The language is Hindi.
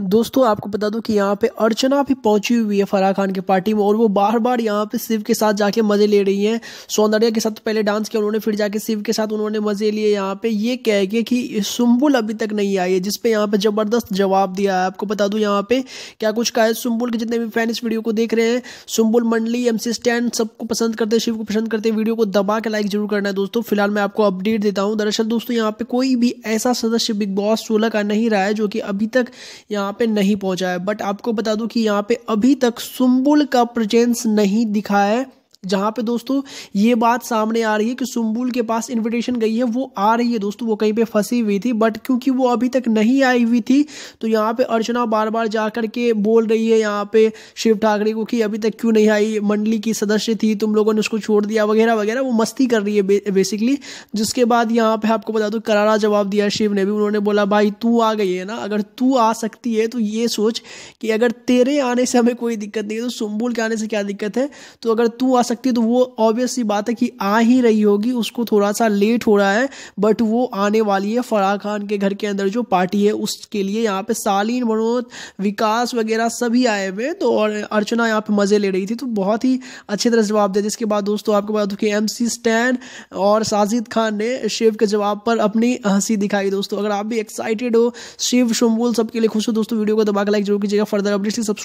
दोस्तों आपको बता दूं कि यहाँ पे अर्चना भी पहुंची हुई है फराह खान की पार्टी में और वो बार बार यहाँ पे शिव के साथ जाके मज़े ले रही हैं सौंदर्या के साथ तो पहले डांस किया उन्होंने फिर जाके शिव के साथ उन्होंने मज़े लिए यहाँ पे ये कह के कि सुम्बुल अभी तक नहीं आई है जिसपे यहाँ पे ज़बरदस्त जवाब दिया है आपको बता दू यहाँ पे क्या कुछ कहा है सुम्बुल के जितने भी फैन इस वीडियो को देख रहे हैं सुम्बुल मंडली एम स्टैंड सबको पसंद करते हैं शिव को पसंद करते हैं वीडियो को दबा के लाइक जरूर करना है दोस्तों फिलहाल मैं आपको अपडेट देता हूँ दरअसल दोस्तों यहाँ पे कोई भी ऐसा सदस्य बिग बॉस सोलह का नहीं रहा है जो कि अभी तक यहाँ यहाँ पे नहीं पहुंचा है बट आपको बता दूं कि यहाँ पे अभी तक सुम्बुल का प्रजेंस नहीं दिखा है जहाँ पे दोस्तों ये बात सामने आ रही है कि सुम्बुल के पास इनविटेशन गई है वो आ रही है दोस्तों वो कहीं पे फंसी हुई थी बट क्योंकि वो अभी तक नहीं आई हुई थी तो यहाँ पे अर्चना बार बार जा कर के बोल रही है यहाँ पे शिव ठाकरे को कि अभी तक क्यों नहीं आई मंडली की सदस्य थी तुम लोगों ने उसको छोड़ दिया वगैरह वगैरह वो मस्ती कर रही है बे, बेसिकली जिसके बाद यहाँ पे आपको बता दो करारा जवाब दिया शिव ने भी उन्होंने बोला भाई तू आ गई है ना अगर तू आ सकती है तो ये सोच कि अगर तेरे आने से हमें कोई दिक्कत नहीं है तो सुम्बुल के आने से क्या दिक्कत है तो अगर तू आ सकती है तो वो ऑब्वियस सी बात है कि आ ही रही होगी उसको थोड़ा सा लेट हो रहा है बट वो आने वाली है फराह खान के घर के अंदर जो पार्टी है उसके लिए यहाँ पे सालीन मनोज विकास वगैरह सभी आए हुए तो और अर्चना यहाँ पे मज़े ले रही थी तो बहुत ही अच्छे तरह जवाब दे जिसके बाद दोस्तों आपको बता दूँ कि एम सी स्टैन और साजिद खान ने शिव के जवाब पर अपनी हंसी दिखाई दोस्तों अगर आप भी एक्साइटेड हो शिव शंबुल सबके लिए खुश हो दोस्तों वीडियो को दबाकर लाइक जरूर कीजिएगा फर्दर अपडेट्स सब्सक्राइब